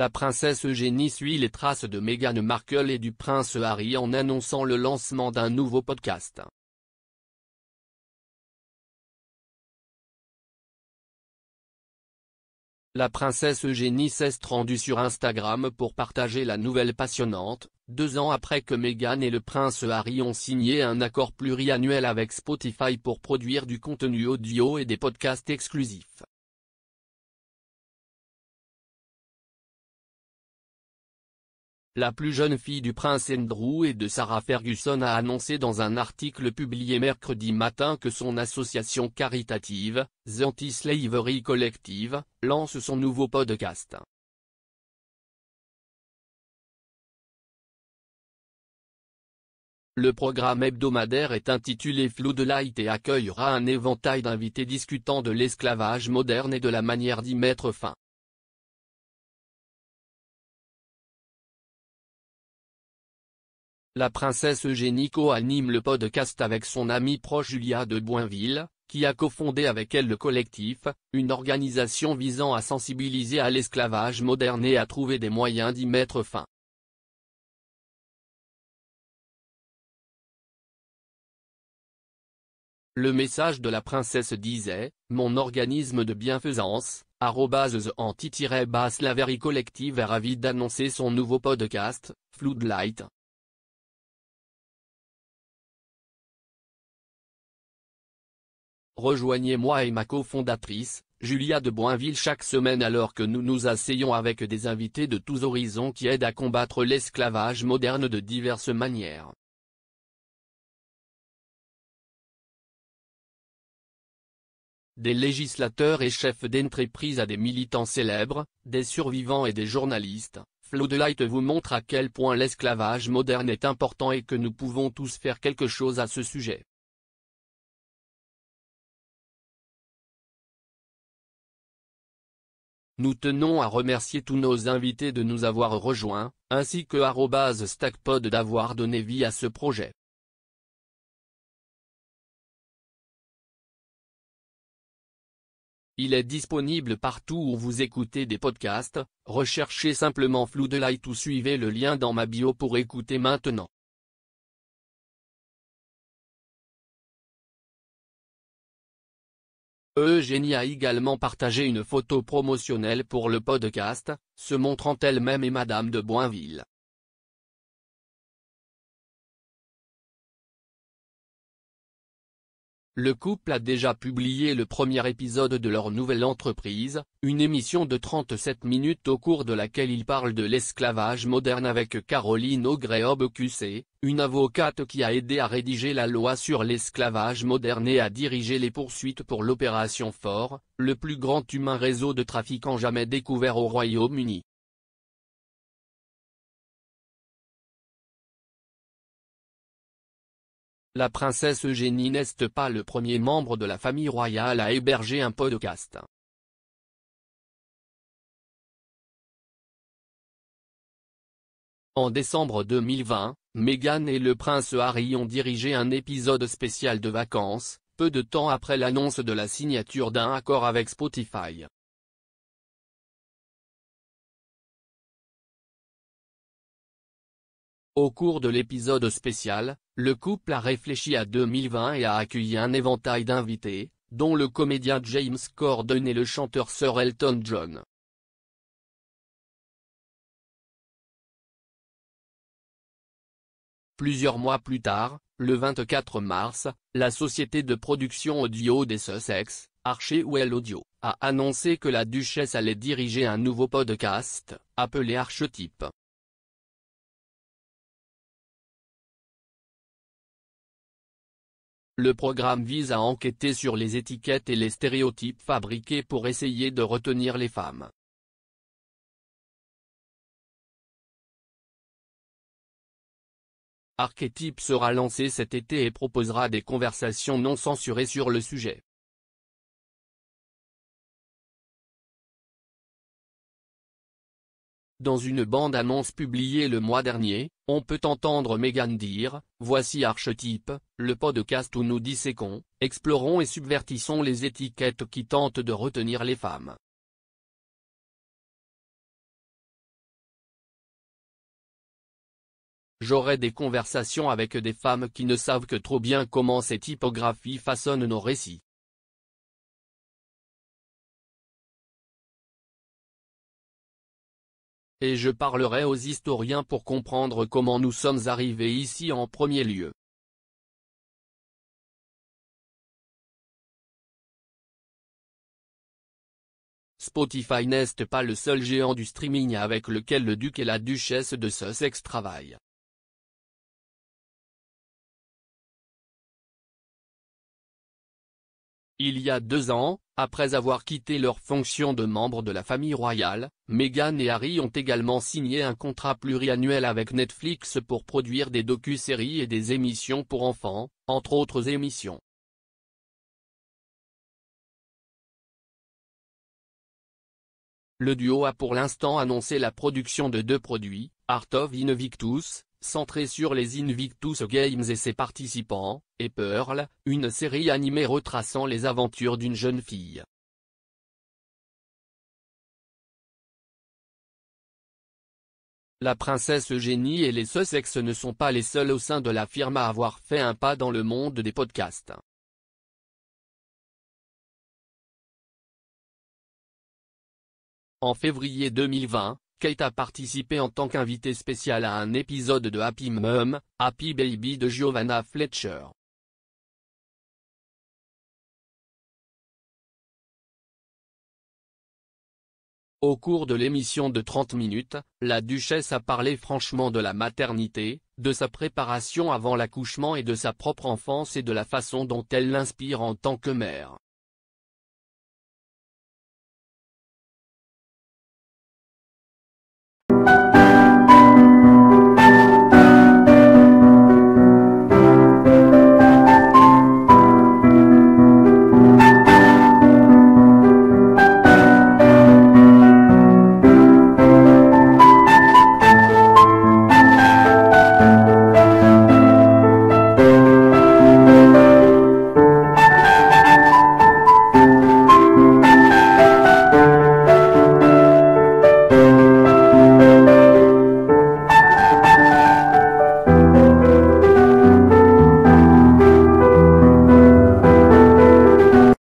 La princesse Eugénie suit les traces de Meghan Markle et du prince Harry en annonçant le lancement d'un nouveau podcast. La princesse Eugénie s'est rendue sur Instagram pour partager la nouvelle passionnante, deux ans après que Meghan et le prince Harry ont signé un accord pluriannuel avec Spotify pour produire du contenu audio et des podcasts exclusifs. la plus jeune fille du prince Andrew et de Sarah Ferguson a annoncé dans un article publié mercredi matin que son association caritative, The Anti-Slavery Collective, lance son nouveau podcast. Le programme hebdomadaire est intitulé Flow de Light et accueillera un éventail d'invités discutant de l'esclavage moderne et de la manière d'y mettre fin. La princesse Eugénie co-anime le podcast avec son amie proche Julia de Boinville, qui a cofondé avec elle le collectif, une organisation visant à sensibiliser à l'esclavage moderne et à trouver des moyens d'y mettre fin. Le message de la princesse disait, mon organisme de bienfaisance, anti-laveri collective est ravi d'annoncer son nouveau podcast, Floodlight, Rejoignez-moi et ma cofondatrice, Julia de Boinville chaque semaine alors que nous nous asseyons avec des invités de tous horizons qui aident à combattre l'esclavage moderne de diverses manières. Des législateurs et chefs d'entreprise à des militants célèbres, des survivants et des journalistes, Floodlight vous montre à quel point l'esclavage moderne est important et que nous pouvons tous faire quelque chose à ce sujet. Nous tenons à remercier tous nos invités de nous avoir rejoints, ainsi que @stackpod d'avoir donné vie à ce projet. Il est disponible partout où vous écoutez des podcasts, recherchez simplement Flou de Light ou suivez le lien dans ma bio pour écouter maintenant. Eugénie a également partagé une photo promotionnelle pour le podcast, se montrant elle-même et Madame de Boinville. Le couple a déjà publié le premier épisode de leur nouvelle entreprise, une émission de 37 minutes au cours de laquelle ils parlent de l'esclavage moderne avec Caroline Ogreob QC, une avocate qui a aidé à rédiger la loi sur l'esclavage moderne et à diriger les poursuites pour l'opération Fort, le plus grand humain réseau de trafiquants jamais découvert au Royaume-Uni. La princesse Eugénie n'est pas le premier membre de la famille royale à héberger un podcast. En décembre 2020, Meghan et le prince Harry ont dirigé un épisode spécial de vacances, peu de temps après l'annonce de la signature d'un accord avec Spotify. Au cours de l'épisode spécial, le couple a réfléchi à 2020 et a accueilli un éventail d'invités, dont le comédien James Corden et le chanteur Sir Elton John. Plusieurs mois plus tard, le 24 mars, la société de production audio des Sussex, Archewell Audio, a annoncé que la duchesse allait diriger un nouveau podcast, appelé Archetype. Le programme vise à enquêter sur les étiquettes et les stéréotypes fabriqués pour essayer de retenir les femmes. Archétype sera lancé cet été et proposera des conversations non censurées sur le sujet. Dans une bande-annonce publiée le mois dernier, on peut entendre Megan dire « Voici Archetype, le podcast où nous disséquons, explorons et subvertissons les étiquettes qui tentent de retenir les femmes. » J'aurai des conversations avec des femmes qui ne savent que trop bien comment ces typographies façonnent nos récits. et je parlerai aux historiens pour comprendre comment nous sommes arrivés ici en premier lieu. Spotify n'est pas le seul géant du streaming avec lequel le duc et la duchesse de Sussex travaillent. Il y a deux ans, après avoir quitté leur fonction de membres de la famille royale, Meghan et Harry ont également signé un contrat pluriannuel avec Netflix pour produire des docu-séries et des émissions pour enfants, entre autres émissions. Le duo a pour l'instant annoncé la production de deux produits, Art of Invictus, centré sur les Invictus Games et ses participants, et Pearl, une série animée retraçant les aventures d'une jeune fille. La princesse Eugénie et les Sussex ne sont pas les seuls au sein de la firme à avoir fait un pas dans le monde des podcasts. En février 2020, Kate a participé en tant qu'invité spécial à un épisode de Happy Mum, Happy Baby de Giovanna Fletcher. Au cours de l'émission de 30 minutes, la duchesse a parlé franchement de la maternité, de sa préparation avant l'accouchement et de sa propre enfance et de la façon dont elle l'inspire en tant que mère.